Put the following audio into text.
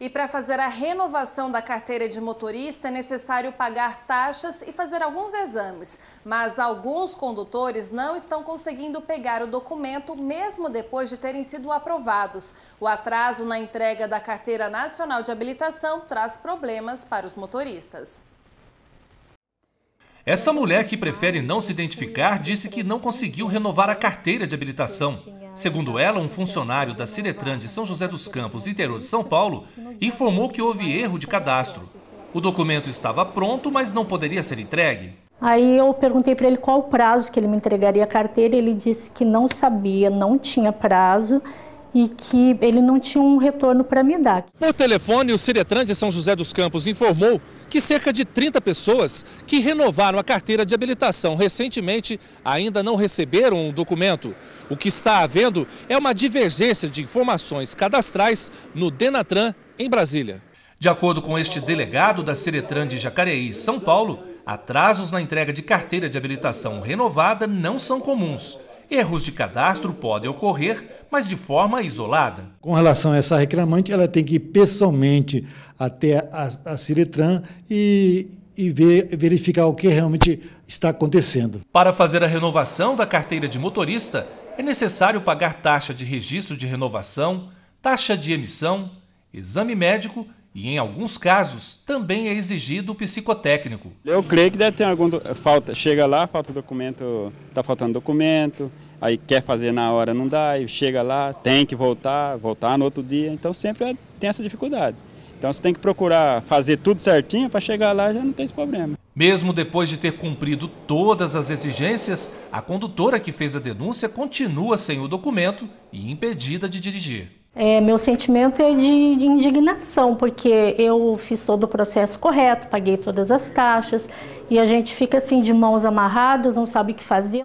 E para fazer a renovação da carteira de motorista é necessário pagar taxas e fazer alguns exames. Mas alguns condutores não estão conseguindo pegar o documento mesmo depois de terem sido aprovados. O atraso na entrega da Carteira Nacional de Habilitação traz problemas para os motoristas. Essa mulher que prefere não se identificar disse que não conseguiu renovar a carteira de habilitação. Segundo ela, um funcionário da Ciretran de São José dos Campos, interior de São Paulo, informou que houve erro de cadastro. O documento estava pronto, mas não poderia ser entregue. Aí eu perguntei para ele qual o prazo que ele me entregaria a carteira, ele disse que não sabia, não tinha prazo e que ele não tinha um retorno para me dar. Por telefone, o Ciretran de São José dos Campos informou que cerca de 30 pessoas que renovaram a carteira de habilitação recentemente ainda não receberam o documento. O que está havendo é uma divergência de informações cadastrais no Denatran, em Brasília. De acordo com este delegado da Ciretran de Jacareí, São Paulo, atrasos na entrega de carteira de habilitação renovada não são comuns. Erros de cadastro podem ocorrer mas de forma isolada. Com relação a essa reclamante, ela tem que ir pessoalmente até a, a Ciretran e, e ver, verificar o que realmente está acontecendo. Para fazer a renovação da carteira de motorista, é necessário pagar taxa de registro de renovação, taxa de emissão, exame médico e, em alguns casos, também é exigido o psicotécnico. Eu creio que deve ter alguma falta. Chega lá, falta documento, está faltando documento, aí quer fazer na hora não dá, e chega lá, tem que voltar, voltar no outro dia. Então sempre é, tem essa dificuldade. Então você tem que procurar fazer tudo certinho para chegar lá já não tem esse problema. Mesmo depois de ter cumprido todas as exigências, a condutora que fez a denúncia continua sem o documento e impedida de dirigir. É, meu sentimento é de, indignação, porque eu fiz todo o processo correto, paguei todas as taxas e a gente fica assim de mãos amarradas, não sabe o que fazer.